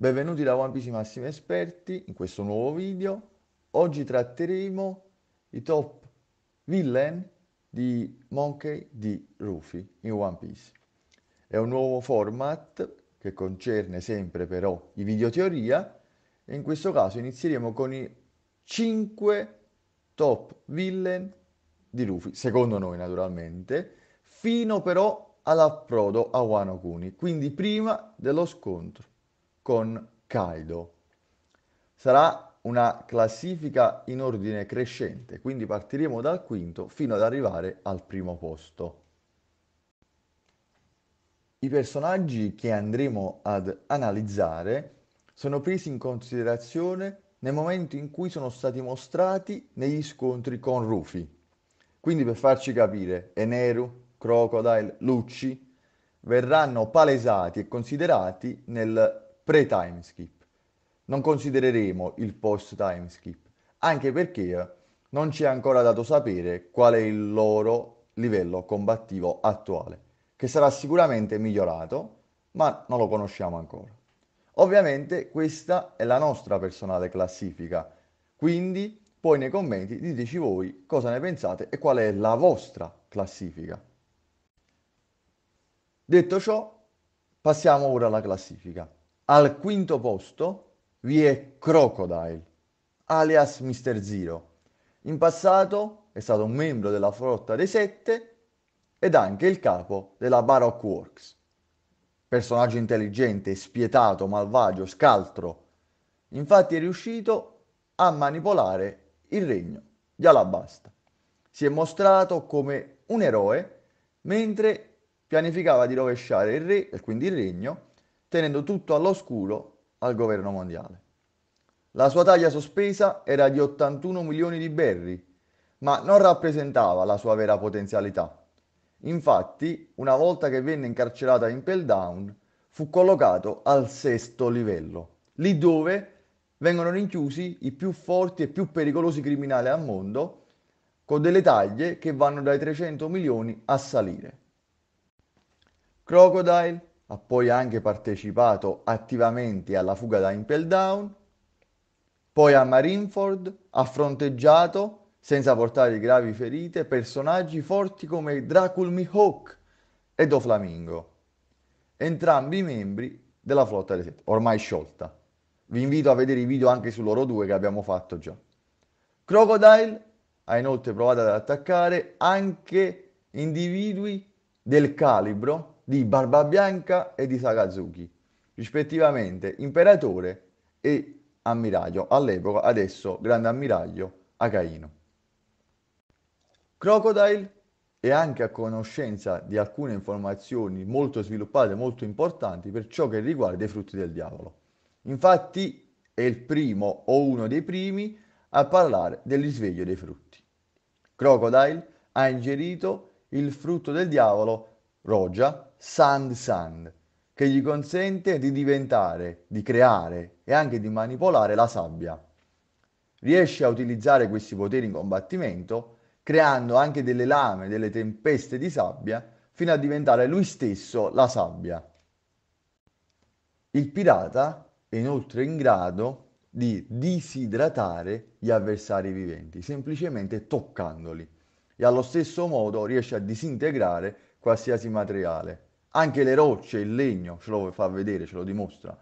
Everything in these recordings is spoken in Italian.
Benvenuti da One Piece Massimi Esperti in questo nuovo video. Oggi tratteremo i top villain di Monkey di Rufy in One Piece. È un nuovo format che concerne sempre però i videoteoria e in questo caso inizieremo con i 5 top villain di Rufy, secondo noi naturalmente, fino però all'approdo a Wano Kuni, quindi prima dello scontro con Kaido. Sarà una classifica in ordine crescente, quindi partiremo dal quinto fino ad arrivare al primo posto. I personaggi che andremo ad analizzare sono presi in considerazione nel momento in cui sono stati mostrati negli scontri con Rufy. Quindi per farci capire, Eneru, Crocodile, Lucci verranno palesati e considerati nel pre-timeskip. Non considereremo il post-timeskip, anche perché non ci è ancora dato sapere qual è il loro livello combattivo attuale, che sarà sicuramente migliorato, ma non lo conosciamo ancora. Ovviamente questa è la nostra personale classifica, quindi poi nei commenti diteci voi cosa ne pensate e qual è la vostra classifica. Detto ciò, passiamo ora alla classifica. Al quinto posto vi è Crocodile, alias Mister Zero. In passato è stato un membro della flotta dei Sette ed anche il capo della Baroque Works. Personaggio intelligente, spietato, malvagio, scaltro. Infatti è riuscito a manipolare il regno di Alabasta. Si è mostrato come un eroe mentre pianificava di rovesciare il re, e quindi il regno, tenendo tutto all'oscuro al governo mondiale. La sua taglia sospesa era di 81 milioni di berri, ma non rappresentava la sua vera potenzialità. Infatti, una volta che venne incarcerata in Down, fu collocato al sesto livello, lì dove vengono rinchiusi i più forti e più pericolosi criminali al mondo, con delle taglie che vanno dai 300 milioni a salire. Crocodile ha poi anche partecipato attivamente alla fuga da Impel Down, poi a Marineford ha fronteggiato, senza portare gravi ferite, personaggi forti come Dracul Mihawk e Do Flamingo, entrambi membri della flotta ormai sciolta. Vi invito a vedere i video anche su loro due che abbiamo fatto già. Crocodile ha inoltre provato ad attaccare anche individui del calibro di Barbabianca e di Sakazuki, rispettivamente imperatore e ammiraglio, all'epoca adesso grande ammiraglio Acaino. Crocodile è anche a conoscenza di alcune informazioni molto sviluppate, molto importanti per ciò che riguarda i frutti del diavolo. Infatti è il primo o uno dei primi a parlare del risveglio dei frutti. Crocodile ha ingerito il frutto del diavolo, Rogia, Sand Sand, che gli consente di diventare, di creare e anche di manipolare la sabbia. Riesce a utilizzare questi poteri in combattimento, creando anche delle lame, delle tempeste di sabbia, fino a diventare lui stesso la sabbia. Il pirata è inoltre in grado di disidratare gli avversari viventi, semplicemente toccandoli, e allo stesso modo riesce a disintegrare qualsiasi materiale. Anche le rocce, il legno ce lo fa vedere, ce lo dimostra.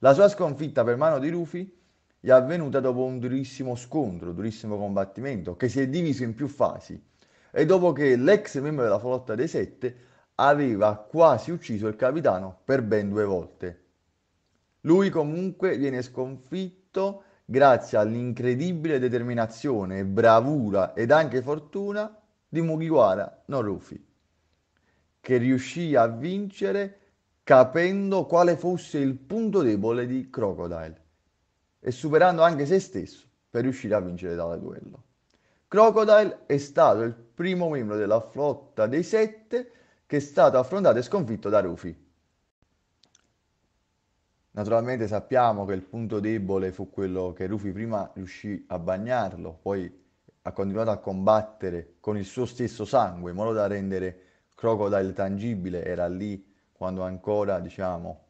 La sua sconfitta per mano di Rufy gli è avvenuta dopo un durissimo scontro, un durissimo combattimento, che si è diviso in più fasi e dopo che l'ex membro della flotta dei Sette aveva quasi ucciso il capitano per ben due volte. Lui comunque viene sconfitto grazie all'incredibile determinazione, bravura ed anche fortuna di Mugiwara non Rufy che riuscì a vincere capendo quale fosse il punto debole di Crocodile e superando anche se stesso per riuscire a vincere tale duello. Crocodile è stato il primo membro della flotta dei sette che è stato affrontato e sconfitto da Rufy. Naturalmente sappiamo che il punto debole fu quello che Rufy prima riuscì a bagnarlo, poi ha continuato a combattere con il suo stesso sangue in modo da rendere Crocodile tangibile era lì quando ancora, diciamo,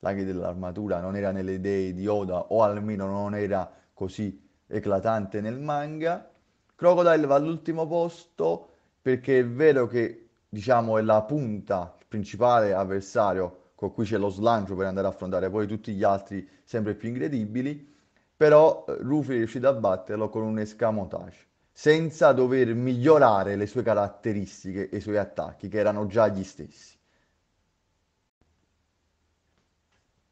l'aghi dell'armatura non era nelle idee di Oda o almeno non era così eclatante nel manga. Crocodile va all'ultimo posto perché è vero che diciamo è la punta il principale avversario con cui c'è lo slancio per andare a affrontare poi tutti gli altri sempre più incredibili, però Rufy eh, è riuscito a batterlo con un escamotage senza dover migliorare le sue caratteristiche e i suoi attacchi, che erano già gli stessi.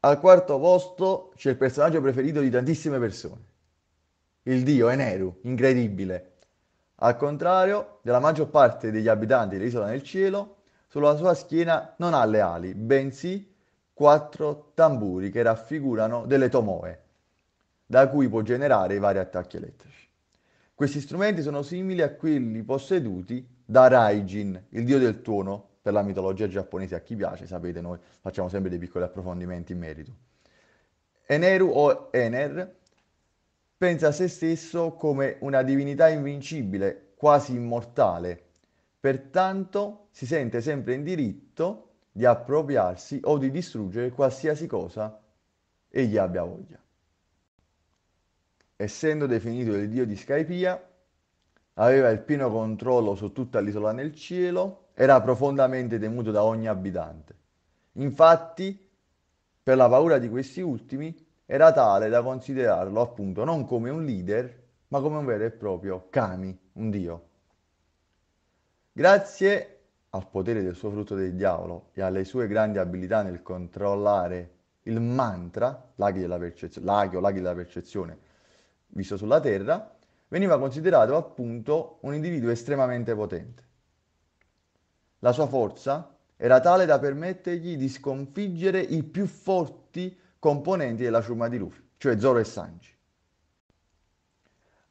Al quarto posto c'è il personaggio preferito di tantissime persone, il dio Eneru, incredibile. Al contrario della maggior parte degli abitanti dell'isola nel cielo, sulla sua schiena non ha le ali, bensì quattro tamburi che raffigurano delle tomoe, da cui può generare i vari attacchi elettrici. Questi strumenti sono simili a quelli posseduti da Raijin, il dio del tuono, per la mitologia giapponese, a chi piace, sapete, noi facciamo sempre dei piccoli approfondimenti in merito. Eneru o Ener pensa a se stesso come una divinità invincibile, quasi immortale, pertanto si sente sempre in diritto di appropriarsi o di distruggere qualsiasi cosa egli abbia voglia essendo definito il dio di Scaipia, aveva il pieno controllo su tutta l'isola nel cielo, era profondamente temuto da ogni abitante. Infatti, per la paura di questi ultimi, era tale da considerarlo appunto non come un leader, ma come un vero e proprio Kami, un dio. Grazie al potere del suo frutto del diavolo e alle sue grandi abilità nel controllare il mantra, l'aghi della percezione, l'aghi o l'aghi della percezione, visto sulla Terra, veniva considerato appunto un individuo estremamente potente. La sua forza era tale da permettergli di sconfiggere i più forti componenti della ciurma di Luffy, cioè Zoro e Sanji.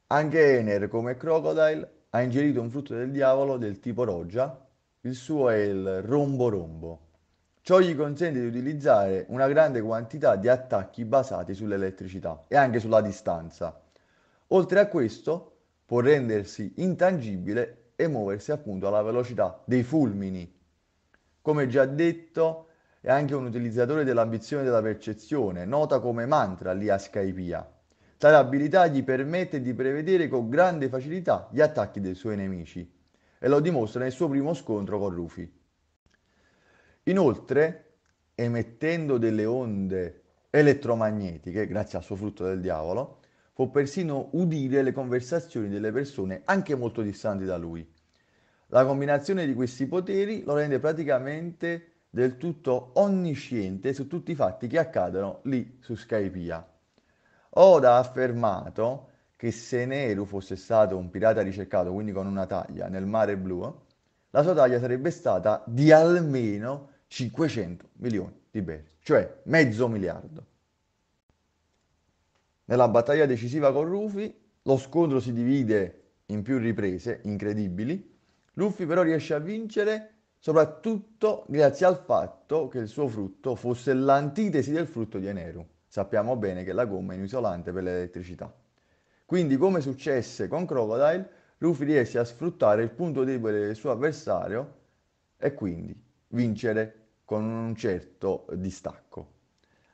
Anche Ener, come Crocodile, ha ingerito un frutto del diavolo del tipo roggia, il suo è il Rombo Rombo. Ciò gli consente di utilizzare una grande quantità di attacchi basati sull'elettricità e anche sulla distanza, Oltre a questo può rendersi intangibile e muoversi appunto alla velocità dei fulmini. Come già detto, è anche un utilizzatore dell'ambizione della percezione, nota come mantra lì a l'Iascaipia. Tale abilità gli permette di prevedere con grande facilità gli attacchi dei suoi nemici e lo dimostra nel suo primo scontro con Rufy. Inoltre, emettendo delle onde elettromagnetiche, grazie al suo frutto del diavolo, può persino udire le conversazioni delle persone anche molto distanti da lui. La combinazione di questi poteri lo rende praticamente del tutto onnisciente su tutti i fatti che accadono lì su Skypia. Oda ha affermato che se Neru fosse stato un pirata ricercato, quindi con una taglia, nel mare blu, la sua taglia sarebbe stata di almeno 500 milioni di beni, cioè mezzo miliardo. Nella battaglia decisiva con Rufy, lo scontro si divide in più riprese incredibili. Luffy però riesce a vincere soprattutto grazie al fatto che il suo frutto fosse l'antitesi del frutto di Eneru. Sappiamo bene che la gomma è un isolante per l'elettricità. Quindi, come successe con Crocodile, Luffy riesce a sfruttare il punto debole del suo avversario e quindi vincere con un certo distacco.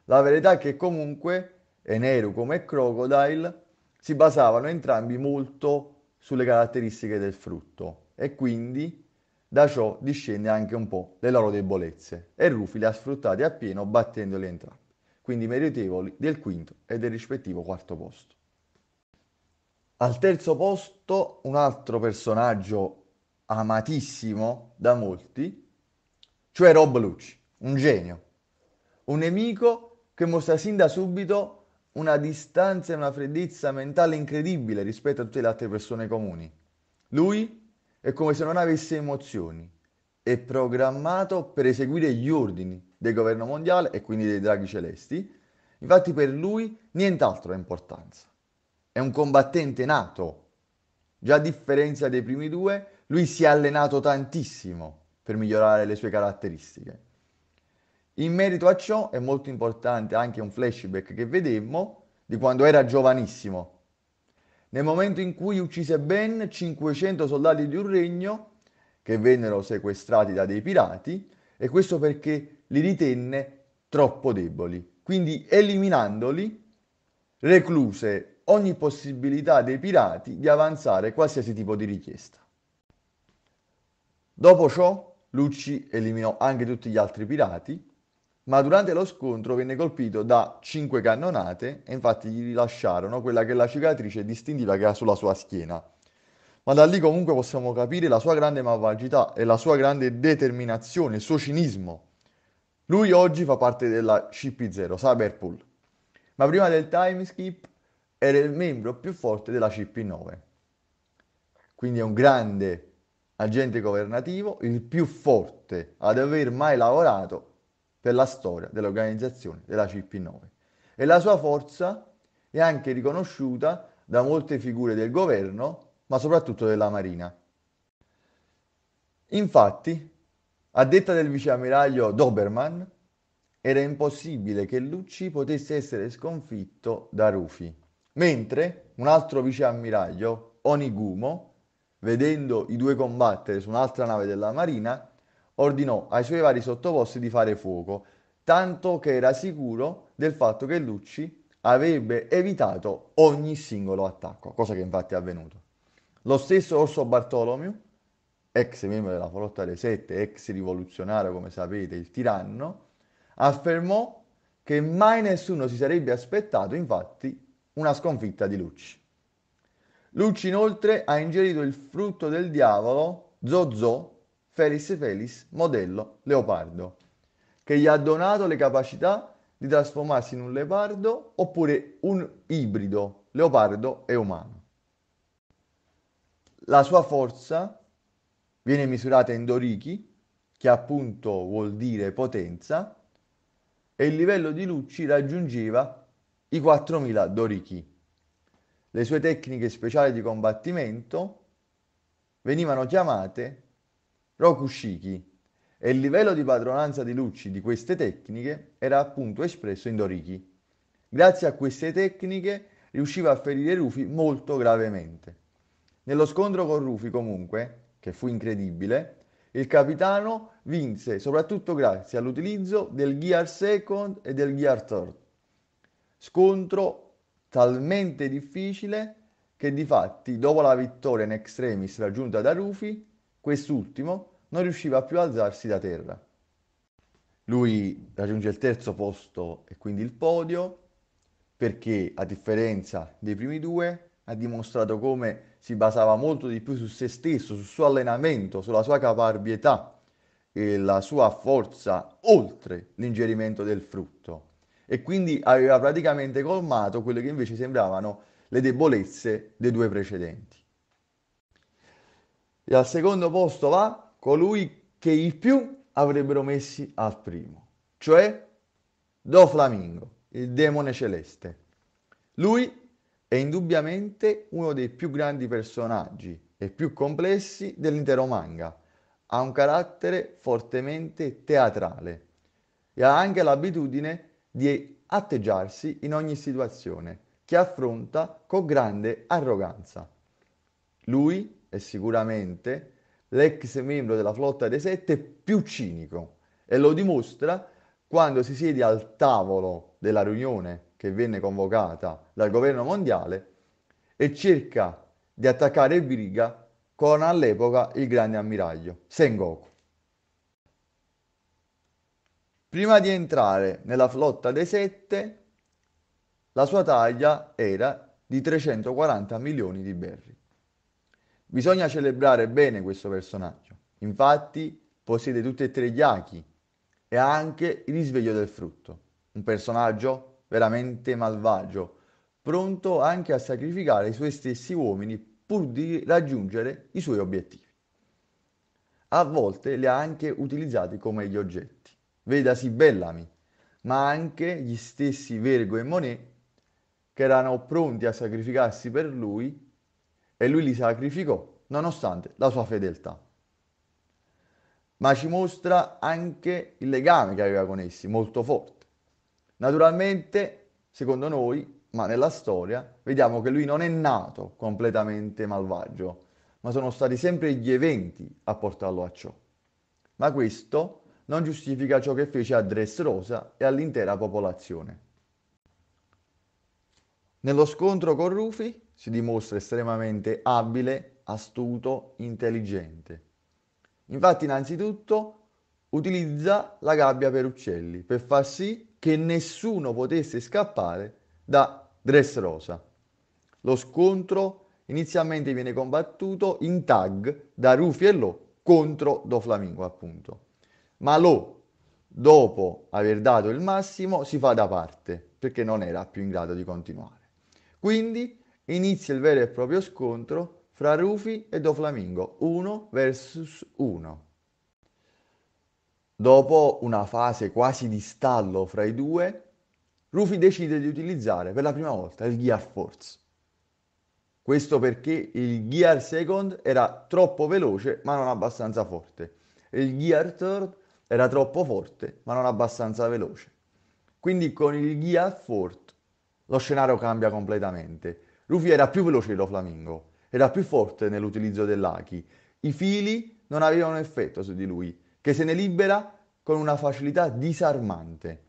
La verità è che comunque e Nero come Crocodile, si basavano entrambi molto sulle caratteristiche del frutto e quindi da ciò discende anche un po' le loro debolezze e Rufi le ha sfruttate appieno battendole entrambi, quindi meritevoli del quinto e del rispettivo quarto posto. Al terzo posto un altro personaggio amatissimo da molti, cioè Rob Lucci, un genio, un nemico che mostra sin da subito una distanza e una freddezza mentale incredibile rispetto a tutte le altre persone comuni. Lui è come se non avesse emozioni, è programmato per eseguire gli ordini del governo mondiale e quindi dei draghi celesti, infatti per lui nient'altro ha importanza. È un combattente nato, già a differenza dei primi due, lui si è allenato tantissimo per migliorare le sue caratteristiche. In merito a ciò è molto importante anche un flashback che vedemmo di quando era giovanissimo. Nel momento in cui uccise ben 500 soldati di un regno che vennero sequestrati da dei pirati e questo perché li ritenne troppo deboli. Quindi eliminandoli recluse ogni possibilità dei pirati di avanzare qualsiasi tipo di richiesta. Dopo ciò Lucci eliminò anche tutti gli altri pirati ma durante lo scontro venne colpito da cinque cannonate e infatti gli lasciarono quella che è la cicatrice distintiva che ha sulla sua schiena. Ma da lì comunque possiamo capire la sua grande malvagità e la sua grande determinazione, il suo cinismo. Lui oggi fa parte della CP0, Cyberpool, ma prima del timeskip era il membro più forte della CP9. Quindi è un grande agente governativo, il più forte ad aver mai lavorato per la storia dell'organizzazione della CP9 e la sua forza è anche riconosciuta da molte figure del governo, ma soprattutto della Marina. Infatti, a detta del viceammiraglio Doberman, era impossibile che Lucci potesse essere sconfitto da Rufi, mentre un altro viceammiraglio, Onigumo, vedendo i due combattere su un'altra nave della Marina, ordinò ai suoi vari sottoposti di fare fuoco, tanto che era sicuro del fatto che Lucci avrebbe evitato ogni singolo attacco, cosa che infatti è avvenuto. Lo stesso Orso Bartolomeo, ex membro della Flotta dei Sette, ex rivoluzionario come sapete, il tiranno, affermò che mai nessuno si sarebbe aspettato infatti una sconfitta di Lucci. Lucci inoltre ha ingerito il frutto del diavolo, Zozzo, Felis Felis modello leopardo, che gli ha donato le capacità di trasformarsi in un leopardo oppure un ibrido leopardo e umano. La sua forza viene misurata in dorichi, che appunto vuol dire potenza, e il livello di Lucci raggiungeva i 4000 dorichi. Le sue tecniche speciali di combattimento venivano chiamate Rokushiki e il livello di padronanza di Lucci di queste tecniche era appunto espresso in Doriki. Grazie a queste tecniche riusciva a ferire Rufi molto gravemente. Nello scontro con Rufi comunque, che fu incredibile, il capitano vinse soprattutto grazie all'utilizzo del Gear Second e del Gear Third. Scontro talmente difficile che di fatti dopo la vittoria in extremis raggiunta da Rufi Quest'ultimo non riusciva più a alzarsi da terra. Lui raggiunge il terzo posto e quindi il podio perché a differenza dei primi due ha dimostrato come si basava molto di più su se stesso, sul suo allenamento, sulla sua caparbietà e la sua forza oltre l'ingerimento del frutto e quindi aveva praticamente colmato quelle che invece sembravano le debolezze dei due precedenti e al secondo posto va colui che i più avrebbero messi al primo, cioè Do Flamingo, il demone celeste. Lui è indubbiamente uno dei più grandi personaggi e più complessi dell'intero manga. Ha un carattere fortemente teatrale e ha anche l'abitudine di atteggiarsi in ogni situazione che affronta con grande arroganza. Lui è sicuramente l'ex membro della flotta dei sette più cinico e lo dimostra quando si siede al tavolo della riunione che venne convocata dal governo mondiale e cerca di attaccare Briga con all'epoca il grande ammiraglio Sengoku. Prima di entrare nella flotta dei sette, la sua taglia era di 340 milioni di berri. Bisogna celebrare bene questo personaggio, infatti possiede tutti e tre gli Aki e ha anche il risveglio del frutto, un personaggio veramente malvagio, pronto anche a sacrificare i suoi stessi uomini pur di raggiungere i suoi obiettivi. A volte li ha anche utilizzati come gli oggetti, vedasi Bellamy, ma anche gli stessi Vergo e Monet che erano pronti a sacrificarsi per lui e lui li sacrificò nonostante la sua fedeltà. Ma ci mostra anche il legame che aveva con essi, molto forte. Naturalmente, secondo noi, ma nella storia, vediamo che lui non è nato completamente malvagio, ma sono stati sempre gli eventi a portarlo a ciò. Ma questo non giustifica ciò che fece a Dressrosa e all'intera popolazione. Nello scontro con Rufi si dimostra estremamente abile, astuto, intelligente. Infatti, innanzitutto, utilizza la gabbia per uccelli per far sì che nessuno potesse scappare da Dressrosa. Lo scontro inizialmente viene combattuto in tag da Rufy e Lo contro Do Flamingo, appunto. Ma Lo, dopo aver dato il massimo, si fa da parte perché non era più in grado di continuare. Quindi inizia il vero e proprio scontro fra Rufy e Doflamingo, Flamingo, 1 vs 1. Dopo una fase quasi di stallo fra i due, Rufy decide di utilizzare per la prima volta il Gear Force. Questo perché il Gear Second era troppo veloce ma non abbastanza forte. Il Gear Third era troppo forte ma non abbastanza veloce. Quindi con il Gear Fourth lo scenario cambia completamente. Rufy era più veloce dello Flamingo, era più forte nell'utilizzo dell'Aki. I fili non avevano effetto su di lui, che se ne libera con una facilità disarmante.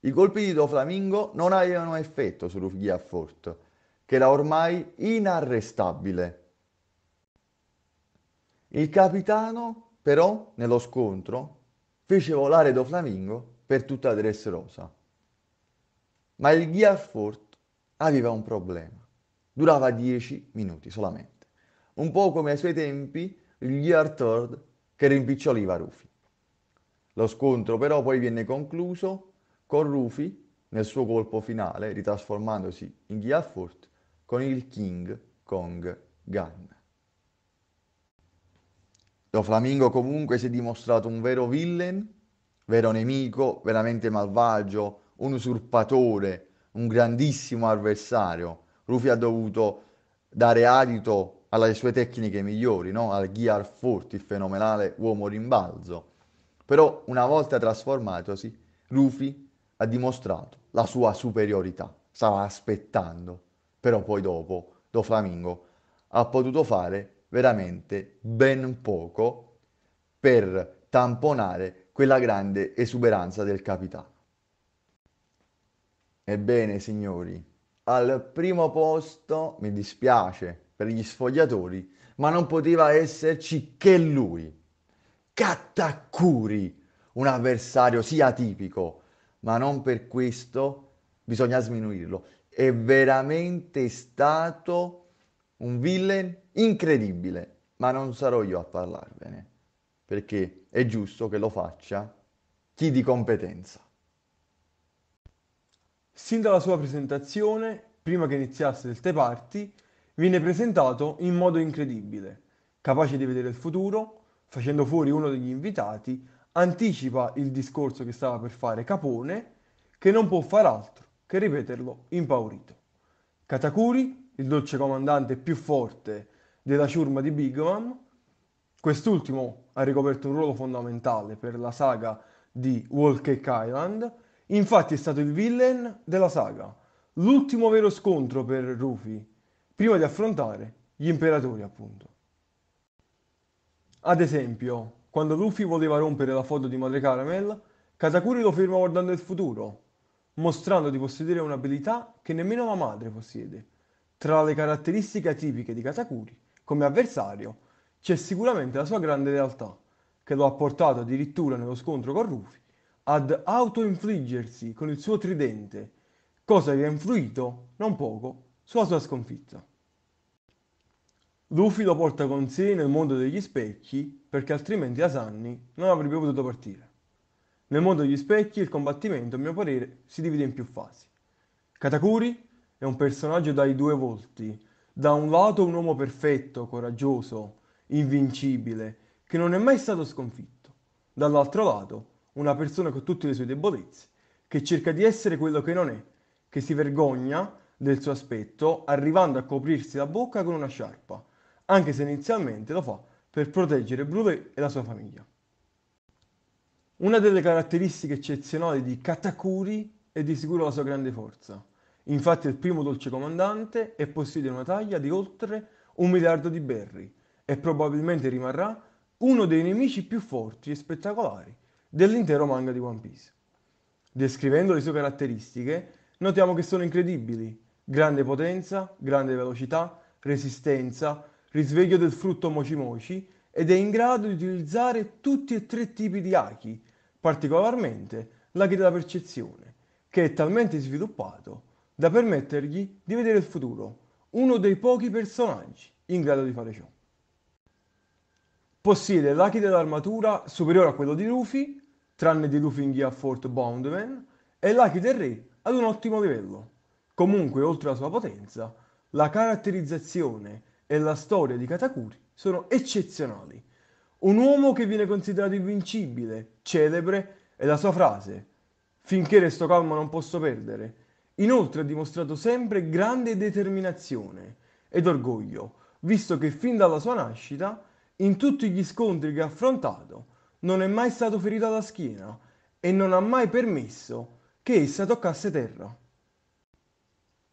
I colpi di Doflamingo non avevano effetto su Rufy Giaffort, che era ormai inarrestabile. Il capitano, però, nello scontro, fece volare Doflamingo per tutta la dress rosa. Ma il Giaffort aveva un problema. Durava 10 minuti solamente, un po' come ai suoi tempi gli Arthur che rimpiccioliva Rufy. Lo scontro però poi viene concluso con Rufy nel suo colpo finale, ritrasformandosi in Giafurt con il King Kong Gun. Lo Flamingo comunque si è dimostrato un vero villain, vero nemico, veramente malvagio, un usurpatore, un grandissimo avversario Rufy ha dovuto dare adito alle sue tecniche migliori, no? al Gear Forti, il fenomenale uomo rimbalzo. Però una volta trasformatosi, Rufy ha dimostrato la sua superiorità, stava aspettando, però poi dopo Doflamingo ha potuto fare veramente ben poco per tamponare quella grande esuberanza del capitano. Ebbene, signori, al primo posto, mi dispiace per gli sfogliatori, ma non poteva esserci che lui. Katakuri, un avversario sì atipico, ma non per questo bisogna sminuirlo. È veramente stato un villain incredibile, ma non sarò io a parlarvene, perché è giusto che lo faccia chi di competenza. Sin dalla sua presentazione, prima che iniziasse il Te Party, viene presentato in modo incredibile, capace di vedere il futuro, facendo fuori uno degli invitati, anticipa il discorso che stava per fare Capone, che non può far altro che ripeterlo impaurito. Katakuri, il dolce comandante più forte della ciurma di Big Mom, quest'ultimo ha ricoperto un ruolo fondamentale per la saga di Wall Cake Island, Infatti è stato il villain della saga, l'ultimo vero scontro per Rufy, prima di affrontare gli imperatori appunto. Ad esempio, quando Rufy voleva rompere la foto di Madre Caramel, Katakuri lo ferma guardando il futuro, mostrando di possedere un'abilità che nemmeno la madre possiede. Tra le caratteristiche atipiche di Katakuri, come avversario, c'è sicuramente la sua grande lealtà, che lo ha portato addirittura nello scontro con Rufy ad autoinfliggersi con il suo tridente, cosa che ha influito, non poco, sulla sua sconfitta. Luffy lo porta con sé nel mondo degli specchi perché altrimenti Asanni non avrebbe potuto partire. Nel mondo degli specchi il combattimento, a mio parere, si divide in più fasi. Katakuri è un personaggio dai due volti. Da un lato un uomo perfetto, coraggioso, invincibile, che non è mai stato sconfitto. Dall'altro lato una persona con tutte le sue debolezze, che cerca di essere quello che non è, che si vergogna del suo aspetto, arrivando a coprirsi la bocca con una sciarpa, anche se inizialmente lo fa per proteggere Brouwer e la sua famiglia. Una delle caratteristiche eccezionali di Katakuri è di sicuro la sua grande forza. Infatti è il primo dolce comandante e possiede una taglia di oltre un miliardo di berri e probabilmente rimarrà uno dei nemici più forti e spettacolari dell'intero manga di One Piece. Descrivendo le sue caratteristiche, notiamo che sono incredibili. Grande potenza, grande velocità, resistenza, risveglio del frutto mochi mochi ed è in grado di utilizzare tutti e tre tipi di Aki, particolarmente l'Aki della percezione, che è talmente sviluppato da permettergli di vedere il futuro, uno dei pochi personaggi in grado di fare ciò possiede l'achide dell'armatura superiore a quello di Luffy, tranne di Luffy in Gear Fort Boundman, e del Re ad un ottimo livello. Comunque, oltre alla sua potenza, la caratterizzazione e la storia di Katakuri sono eccezionali. Un uomo che viene considerato invincibile, celebre, è la sua frase «Finché resto calmo non posso perdere». Inoltre ha dimostrato sempre grande determinazione ed orgoglio, visto che fin dalla sua nascita in tutti gli scontri che ha affrontato non è mai stato ferito alla schiena e non ha mai permesso che essa toccasse terra.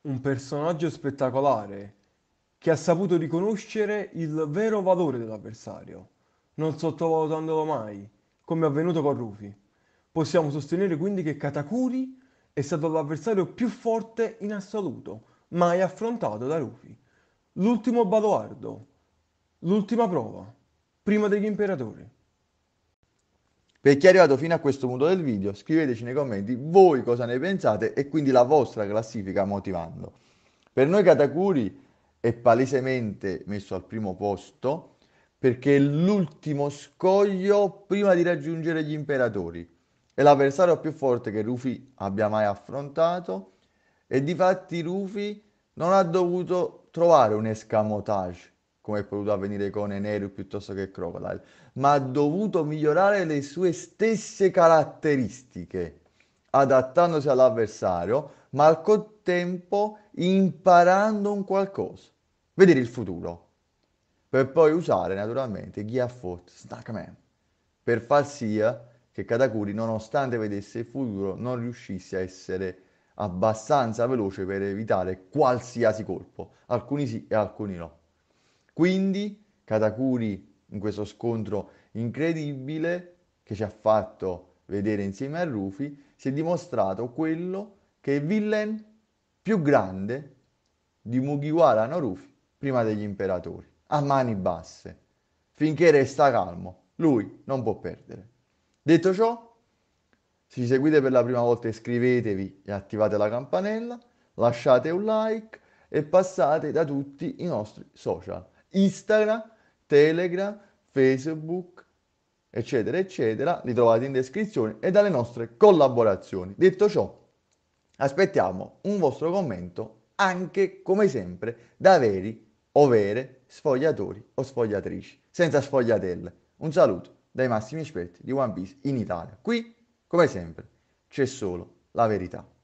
Un personaggio spettacolare che ha saputo riconoscere il vero valore dell'avversario, non sottovalutandolo mai, come è avvenuto con Rufy. Possiamo sostenere quindi che Katakuri è stato l'avversario più forte in assoluto mai affrontato da Rufy. L'ultimo baluardo, l'ultima prova prima degli imperatori. Per chi è arrivato fino a questo punto del video, scriveteci nei commenti voi cosa ne pensate e quindi la vostra classifica motivando. Per noi Katakuri è palesemente messo al primo posto perché è l'ultimo scoglio prima di raggiungere gli imperatori. È l'avversario più forte che Rufy abbia mai affrontato e difatti Rufy non ha dovuto trovare un escamotage come è potuto avvenire con Eneru piuttosto che Crocodile, ma ha dovuto migliorare le sue stesse caratteristiche, adattandosi all'avversario, ma al contempo imparando un qualcosa, vedere il futuro, per poi usare naturalmente Gear Snackman, per far sì che Katakuri, nonostante vedesse il futuro, non riuscisse a essere abbastanza veloce per evitare qualsiasi colpo, alcuni sì e alcuni no. Quindi Katakuri in questo scontro incredibile che ci ha fatto vedere insieme a Rufy si è dimostrato quello che è il villain più grande di Mugiwara no Rufy prima degli imperatori, a mani basse. Finché resta calmo, lui non può perdere. Detto ciò, se ci seguite per la prima volta iscrivetevi e attivate la campanella, lasciate un like e passate da tutti i nostri social. Instagram, Telegram, Facebook, eccetera, eccetera, li trovate in descrizione e dalle nostre collaborazioni. Detto ciò, aspettiamo un vostro commento anche come sempre da veri o vere sfogliatori o sfogliatrici, senza sfogliatelle. Un saluto dai massimi esperti di One Piece in Italia. Qui, come sempre, c'è solo la verità.